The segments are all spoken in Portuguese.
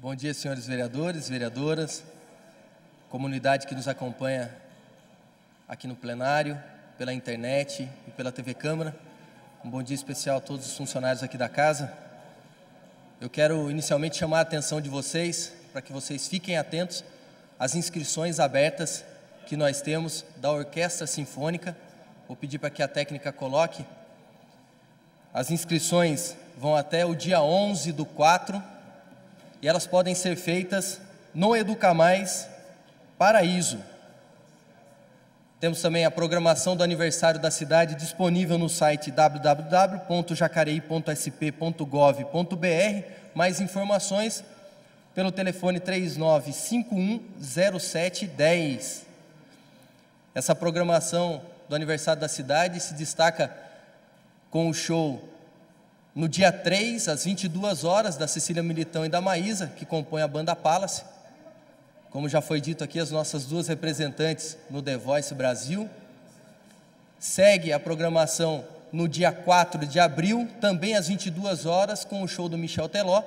Bom dia, senhores vereadores, vereadoras, comunidade que nos acompanha aqui no plenário, pela internet e pela TV Câmara. Um bom dia especial a todos os funcionários aqui da casa. Eu quero inicialmente chamar a atenção de vocês para que vocês fiquem atentos às inscrições abertas que nós temos da Orquestra Sinfônica. Vou pedir para que a técnica coloque. As inscrições vão até o dia 11 do 4 e elas podem ser feitas no Educa Mais Paraíso. Temos também a programação do aniversário da cidade disponível no site www.jacarei.sp.gov.br. Mais informações pelo telefone 39510710. Essa programação do aniversário da cidade se destaca com o show no dia 3, às 22 horas, da Cecília Militão e da Maísa, que compõem a banda Palace. Como já foi dito aqui, as nossas duas representantes no The Voice Brasil. Segue a programação no dia 4 de abril, também às 22 horas, com o show do Michel Teló.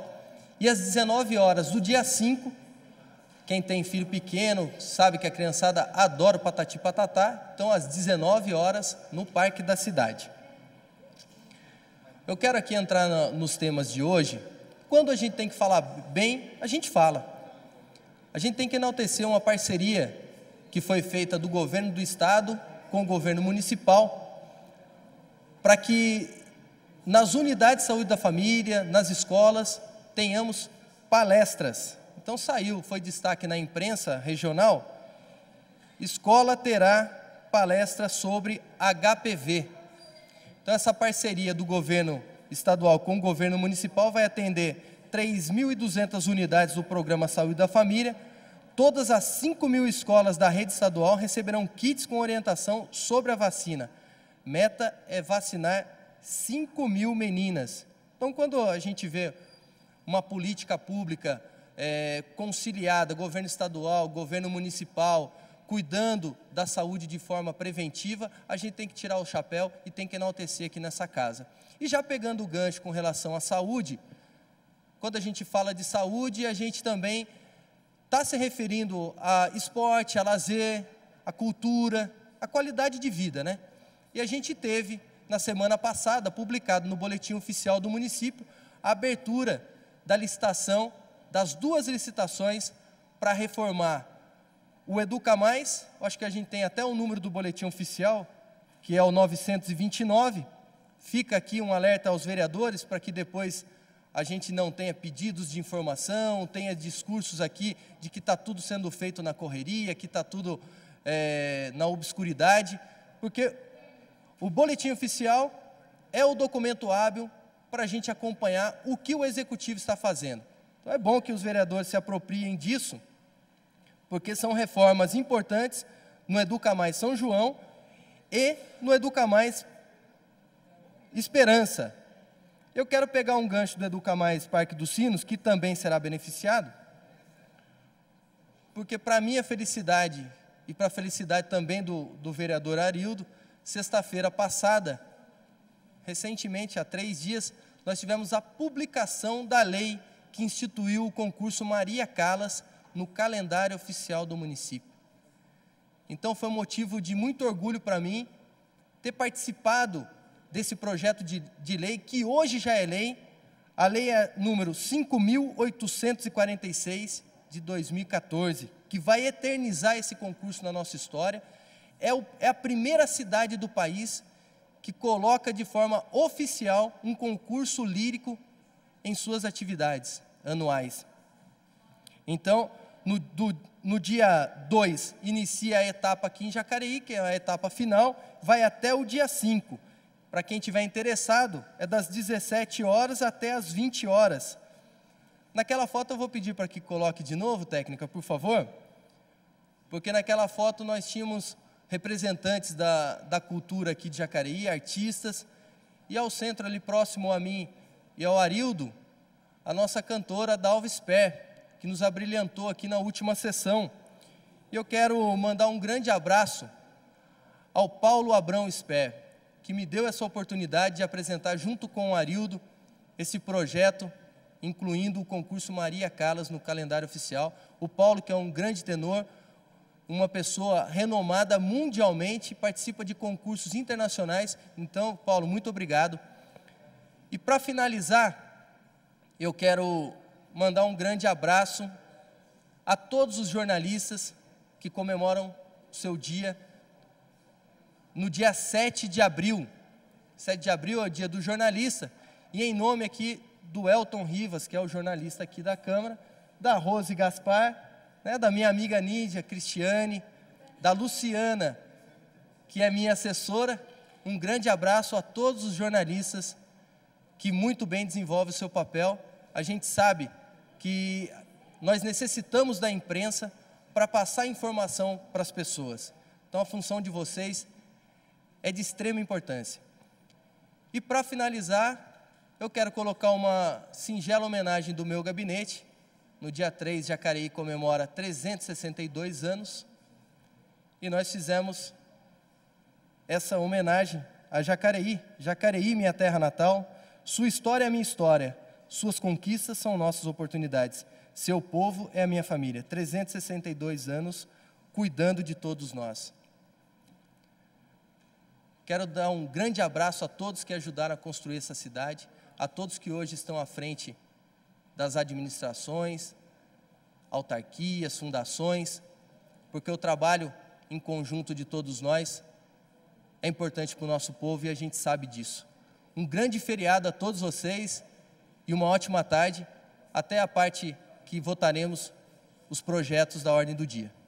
E às 19 horas do dia 5, quem tem filho pequeno sabe que a criançada adora o patati patatá, então às 19 horas no Parque da Cidade. Eu quero aqui entrar no, nos temas de hoje. Quando a gente tem que falar bem, a gente fala. A gente tem que enaltecer uma parceria que foi feita do governo do estado com o governo municipal para que nas unidades de saúde da família, nas escolas, tenhamos palestras. Então saiu, foi destaque na imprensa regional. Escola terá palestra sobre HPV, então, essa parceria do governo estadual com o governo municipal vai atender 3.200 unidades do programa Saúde da Família. Todas as 5 mil escolas da rede estadual receberão kits com orientação sobre a vacina. Meta é vacinar 5 mil meninas. Então, quando a gente vê uma política pública é, conciliada, governo estadual, governo municipal, cuidando da saúde de forma preventiva, a gente tem que tirar o chapéu e tem que enaltecer aqui nessa casa. E já pegando o gancho com relação à saúde, quando a gente fala de saúde, a gente também está se referindo a esporte, a lazer, a cultura, a qualidade de vida, né? E a gente teve, na semana passada, publicado no Boletim Oficial do Município, a abertura da licitação, das duas licitações para reformar o Educa Mais, acho que a gente tem até o número do boletim oficial, que é o 929. Fica aqui um alerta aos vereadores para que depois a gente não tenha pedidos de informação, tenha discursos aqui de que está tudo sendo feito na correria, que está tudo é, na obscuridade, porque o boletim oficial é o documento hábil para a gente acompanhar o que o executivo está fazendo. Então é bom que os vereadores se apropriem disso porque são reformas importantes no Educa Mais São João e no Educa Mais Esperança. Eu quero pegar um gancho do Educa Mais Parque dos Sinos, que também será beneficiado, porque para minha felicidade e para a felicidade também do, do vereador Arildo, sexta-feira passada, recentemente, há três dias, nós tivemos a publicação da lei que instituiu o concurso Maria Calas no calendário oficial do município. Então foi um motivo de muito orgulho para mim ter participado desse projeto de, de, lei, que hoje já é lei, a lei é número 5.846 de 2014, que vai eternizar esse concurso na nossa história. É, o, é a primeira cidade do país que coloca de forma oficial um concurso lírico em suas atividades anuais. Então, no, do, no dia 2 inicia a etapa aqui em Jacareí, que é a etapa final, vai até o dia 5. Para quem tiver interessado, é das 17 horas até as 20 horas. Naquela foto eu vou pedir para que coloque de novo, técnica, por favor, porque naquela foto nós tínhamos representantes da, da cultura aqui de Jacareí, artistas, e ao centro ali próximo a mim e ao Arildo, a nossa cantora Dalva Sper, que nos abrilhantou aqui na última sessão. E eu quero mandar um grande abraço ao Paulo Abrão Spé, que me deu essa oportunidade de apresentar junto com o Arildo esse projeto, incluindo o concurso Maria Calas no calendário oficial. O Paulo, que é um grande tenor, uma pessoa renomada mundialmente, participa de concursos internacionais. Então, Paulo, muito obrigado. E para finalizar, eu quero mandar um grande abraço a todos os jornalistas que comemoram o seu dia no dia 7 de abril. 7 de abril é o dia do jornalista, e em nome aqui do Elton Rivas, que é o jornalista aqui da Câmara, da Rose Gaspar, né, da minha amiga Nídia, Cristiane, da Luciana, que é minha assessora. Um grande abraço a todos os jornalistas que muito bem desenvolvem o seu papel. A gente sabe que nós necessitamos da imprensa para passar informação para as pessoas. Então, a função de vocês é de extrema importância. E para finalizar, eu quero colocar uma singela homenagem do meu gabinete. No dia 3, Jacareí comemora 362 anos e nós fizemos essa homenagem a Jacareí. Jacareí, minha terra natal, sua história é minha história. Suas conquistas são nossas oportunidades. Seu povo é a minha família. 362 anos cuidando de todos nós. Quero dar um grande abraço a todos que ajudaram a construir essa cidade, a todos que hoje estão à frente das administrações, autarquias, fundações, porque o trabalho em conjunto de todos nós é importante para o nosso povo e a gente sabe disso. Um grande feriado a todos vocês e uma ótima tarde, até a parte que votaremos os projetos da ordem do dia.